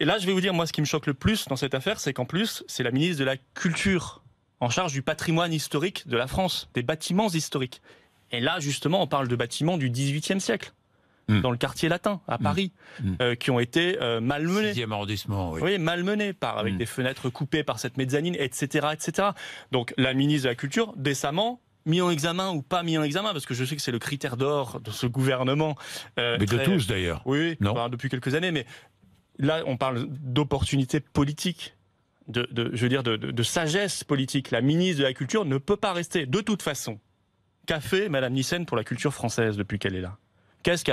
Et, là, je vais vous dire, moi, ce qui me choque le plus dans cette affaire, c'est qu'en plus, c'est la ministre de la Culture en charge du patrimoine historique de la France, des bâtiments historiques. Et là, justement, on parle de bâtiments du XVIIIe siècle hmm. dans le quartier latin à hmm. Paris, hmm. Euh, qui ont été euh, malmenés. Sixième arrondissement, oui. oui malmenés par avec des fenêtres coupées par cette mezzanine, etc., etc. Donc la ministre de la Culture décemment mis en examen ou pas mis en examen, parce que je sais que c'est le critère d'or de ce gouvernement. Euh, mais de tous d'ailleurs. Oui, non. depuis quelques années, mais là, on parle d'opportunité politique. De, je veux dire, de, sagesse politique. La ministre de la Culture ne peut pas rester, de toute façon. Qu'a fait Mme Nissen pour la culture française depuis qu'elle est là Qu'est-ce